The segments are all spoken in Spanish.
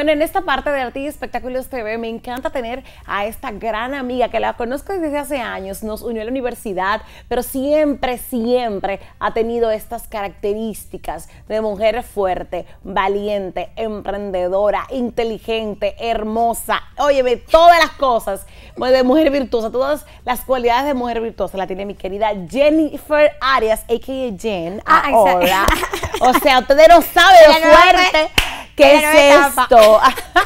Bueno, en esta parte de y Espectáculos TV me encanta tener a esta gran amiga que la conozco desde hace años, nos unió a la universidad, pero siempre, siempre ha tenido estas características de mujer fuerte, valiente, emprendedora, inteligente, hermosa, Oye, ve todas las cosas pues, de mujer virtuosa, todas las cualidades de mujer virtuosa la tiene mi querida Jennifer Arias, a.k.a. Jen, ah, o sea, ustedes no saben lo fuerte ¿Qué es esto?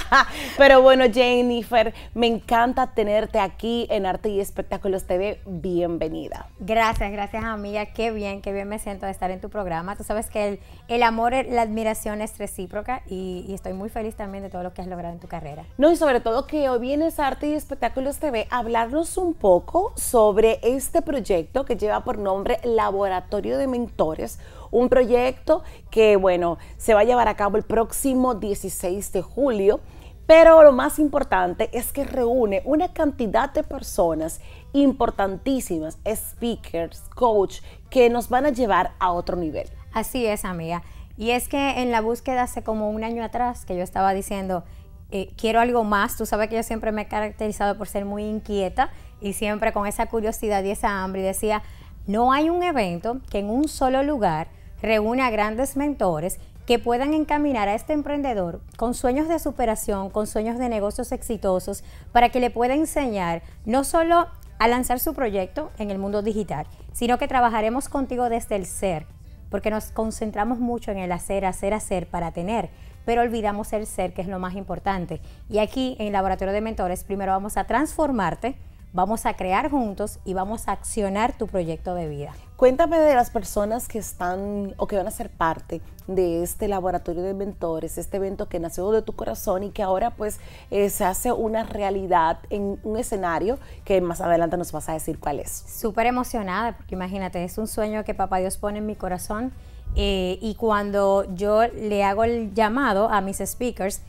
Pero bueno, Jennifer, me encanta tenerte aquí en Arte y Espectáculos TV. Bienvenida. Gracias, gracias amiga. Qué bien, qué bien me siento de estar en tu programa. Tú sabes que el, el amor, la admiración es recíproca y, y, estoy muy feliz también de todo lo que has logrado en tu carrera. No, y sobre todo que hoy vienes a Arte y Espectáculos TV a hablarnos un poco sobre este proyecto que lleva por nombre Laboratorio de Mentores un proyecto que, bueno, se va a llevar a cabo el próximo 16 de julio. Pero lo más importante es que reúne una cantidad de personas importantísimas, speakers, coach, que nos van a llevar a otro nivel. Así es, amiga. Y es que en la búsqueda hace como un año atrás que yo estaba diciendo, eh, quiero algo más. Tú sabes que yo siempre me he caracterizado por ser muy inquieta y siempre con esa curiosidad y esa hambre. Y decía, no hay un evento que en un solo lugar reúne a grandes mentores que puedan encaminar a este emprendedor con sueños de superación, con sueños de negocios exitosos, para que le pueda enseñar no solo a lanzar su proyecto en el mundo digital, sino que trabajaremos contigo desde el ser, porque nos concentramos mucho en el hacer, hacer, hacer para tener, pero olvidamos el ser, que es lo más importante. Y aquí en el Laboratorio de Mentores, primero vamos a transformarte, vamos a crear juntos y vamos a accionar tu proyecto de vida. Cuéntame de las personas que están o que van a ser parte de este laboratorio de mentores, este evento que nació de tu corazón y que ahora pues eh, se hace una realidad en un escenario que más adelante nos vas a decir cuál es. Súper emocionada, porque imagínate, es un sueño que papá Dios pone en mi corazón eh, y cuando yo le hago el llamado a mis speakers,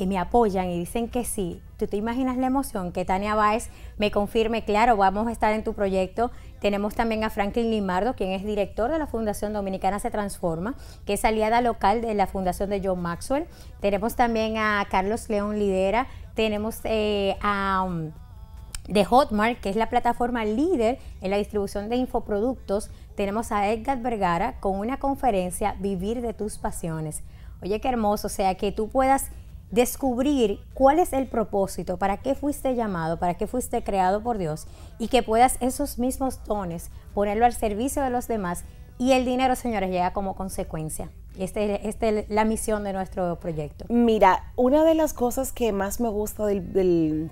que me apoyan y dicen que sí. ¿Tú te imaginas la emoción que Tania Báez me confirme? Claro, vamos a estar en tu proyecto. Tenemos también a Franklin Limardo, quien es director de la Fundación Dominicana Se Transforma, que es aliada local de la Fundación de John Maxwell. Tenemos también a Carlos León Lidera. Tenemos eh, a... The um, de Hotmart, que es la plataforma líder en la distribución de infoproductos, tenemos a Edgar Vergara con una conferencia Vivir de tus pasiones. Oye, qué hermoso, o sea, que tú puedas descubrir cuál es el propósito, para qué fuiste llamado, para qué fuiste creado por Dios y que puedas esos mismos dones ponerlo al servicio de los demás y el dinero, señores, llega como consecuencia. Esta este es la misión de nuestro proyecto. Mira, una de las cosas que más me gusta del,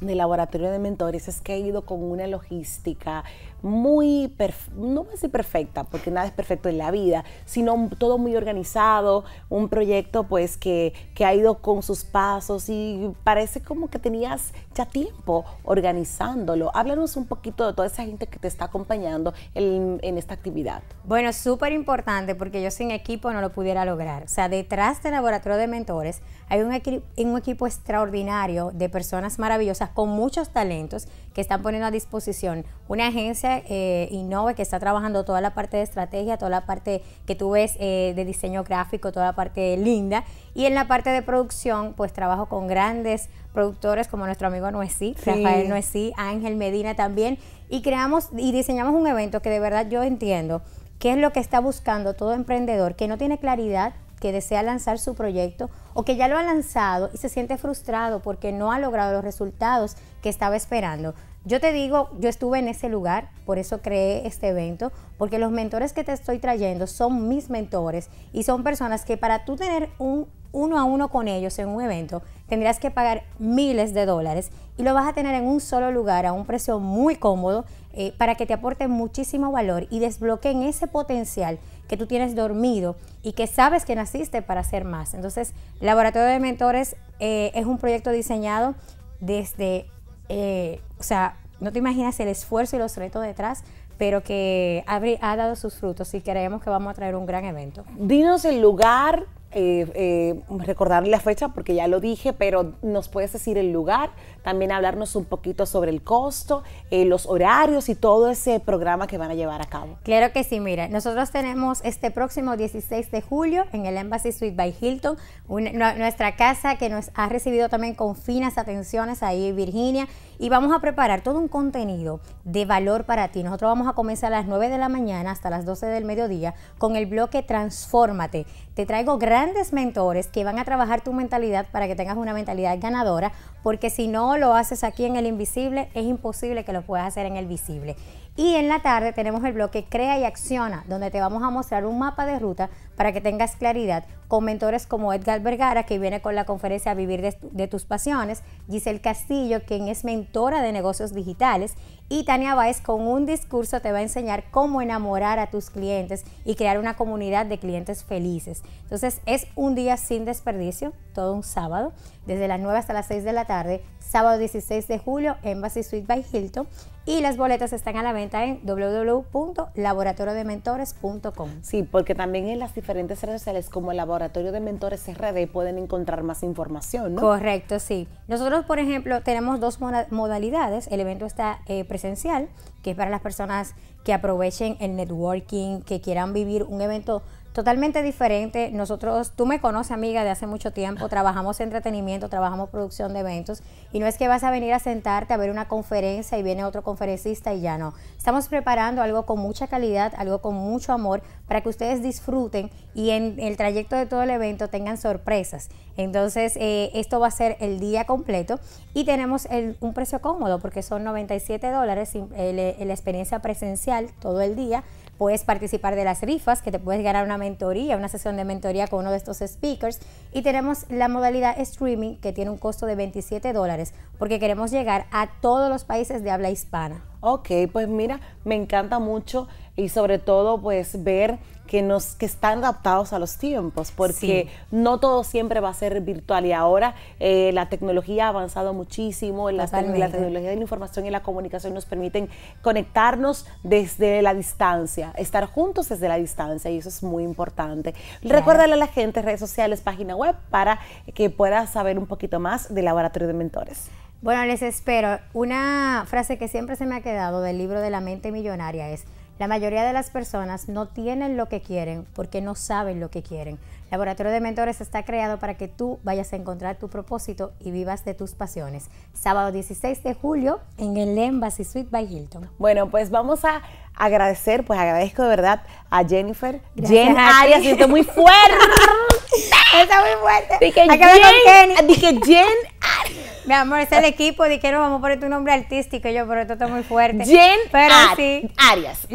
del laboratorio de mentores es que he ido con una logística muy, no voy a decir perfecta, porque nada es perfecto en la vida, sino todo muy organizado, un proyecto pues que, ha ido con sus pasos y parece como que tenías ya tiempo organizándolo. Háblanos un poquito de toda esa gente que te está acompañando en, esta actividad. Bueno, súper importante porque yo sin equipo no lo pudiera lograr. O sea, detrás del laboratorio de mentores hay un, un equipo extraordinario de personas maravillosas con muchos talentos que están poniendo a disposición una agencia eh, Innove que está trabajando toda la parte de estrategia, toda la parte que tú ves eh, de diseño gráfico, toda la parte linda. Y en la parte de producción, pues trabajo con grandes productores como nuestro amigo Noesí, Rafael Noesí, Ángel Medina también. Y creamos y diseñamos un evento que de verdad yo entiendo qué es lo que está buscando todo emprendedor que no tiene claridad que desea lanzar su proyecto o que ya lo ha lanzado y se siente frustrado porque no ha logrado los resultados que estaba esperando. Yo te digo, yo estuve en ese lugar, por eso creé este evento, porque los mentores que te estoy trayendo son mis mentores y son personas que para tú tener un uno a uno con ellos en un evento, tendrías que pagar miles de dólares y lo vas a tener en un solo lugar a un precio muy cómodo eh, para que te aporte muchísimo valor y desbloqueen ese potencial que tú tienes dormido y que sabes que naciste para hacer más. Entonces, Laboratorio de Mentores eh, es un proyecto diseñado desde, eh, o sea, no te imaginas el esfuerzo y los retos detrás, pero que ha, ha dado sus frutos y creemos que vamos a traer un gran evento. Dinos el lugar, eh, eh la fecha porque ya lo dije, pero nos puedes decir el lugar, también hablarnos un poquito sobre el costo, eh, los horarios y todo ese programa que van a llevar a cabo. Claro que sí, mira, nosotros tenemos este próximo 16 de julio en el Embassy Suite by Hilton, nuestra casa que nos ha recibido también con finas atenciones ahí Virginia, y vamos a preparar todo un contenido de valor para ti. Nosotros vamos a comenzar a las 9 de la mañana hasta las 12 del mediodía con el bloque Transformate, Te traigo grandes mentores que van a trabajar tu mentalidad para que tengas una mentalidad ganadora, porque si no lo haces aquí en el invisible, es imposible que lo puedas hacer en el visible. Y en la tarde tenemos el bloque Crea y Acciona, donde te vamos a mostrar un mapa de ruta para que tengas claridad, con mentores como Edgar Vergara, que viene con la conferencia a Vivir de, tus pasiones, Giselle Castillo, quien es mentora de negocios digitales, y Tania Báez con un discurso te va a enseñar cómo enamorar a tus clientes y crear una comunidad de clientes felices. Entonces es un día sin desperdicio, todo un sábado, desde las 9 hasta las 6 de la tarde, sábado 16 de julio, Embassy Suite by Hilton, y las boletas están a la venta en www.laboratoriodementores.com. Sí, porque también en la diferentes redes sociales como el Laboratorio de Mentores RD pueden encontrar más información, ¿no? Correcto, sí. Nosotros, por ejemplo, tenemos dos modalidades. El evento está eh, presencial, que es para las personas que aprovechen el networking, que quieran vivir un evento totalmente diferente. Nosotros, tú me conoces, amiga, de hace mucho tiempo, trabajamos entretenimiento, trabajamos producción de eventos, y no es que vas a venir a sentarte a ver una conferencia y viene otro conferencista y ya no. Estamos preparando algo con mucha calidad, algo con mucho amor, para que ustedes disfruten y en el trayecto de todo el evento tengan sorpresas. Entonces, eh, esto va a ser el día completo y tenemos un precio cómodo porque son 97 dólares eh, la experiencia presencial todo el día puedes participar de las rifas, que te puedes ganar una mentoría, una sesión de mentoría con uno de estos speakers. Y tenemos la modalidad streaming que tiene un costo de 27 dólares porque queremos llegar a todos los países de habla hispana. Ok, pues mira, me encanta mucho y sobre todo pues ver que nos que están adaptados a los tiempos porque no todo siempre va a ser virtual y ahora eh, la tecnología ha avanzado muchísimo la, tecnología de la información y la comunicación nos permiten conectarnos desde la distancia estar juntos desde la distancia y eso es muy importante Recuerda recuérdale a la gente redes sociales página web para que puedas saber un poquito más del laboratorio de mentores bueno, les espero. Una frase que siempre se me ha quedado del libro de la mente millonaria es, la mayoría de las personas no tienen lo que quieren porque no saben lo que quieren. Laboratorio de Mentores está creado para que tú vayas a encontrar tu propósito y vivas de tus pasiones. Sábado 16 de julio en el Embassy Suite by Hilton. Bueno, pues vamos a agradecer, pues agradezco de verdad a Jennifer. Jennifer, Jen Arias, estoy muy fuerte. está muy fuerte. Dije Jen, Jen mi amor, es el equipo Dijeron, vamos a poner tu nombre artístico. Yo, pero esto está muy fuerte. Jen pero sí. Arias.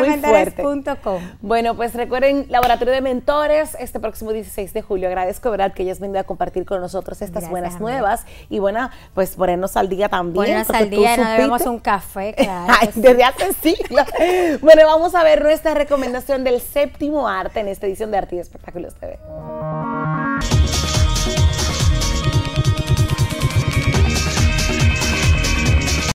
mentores.com Bueno, pues recuerden, Laboratorio de Mentores, este próximo 16 de julio. Agradezco, ¿verdad?, que hayas venido a compartir con nosotros estas buenas nuevas. Y bueno, pues ponernos al día también. Ponernos al día, nos bebemos un café, claro. desde hace siglos. bueno, vamos a ver nuestra recomendación del séptimo arte en esta edición de Arte y Espectáculos TV.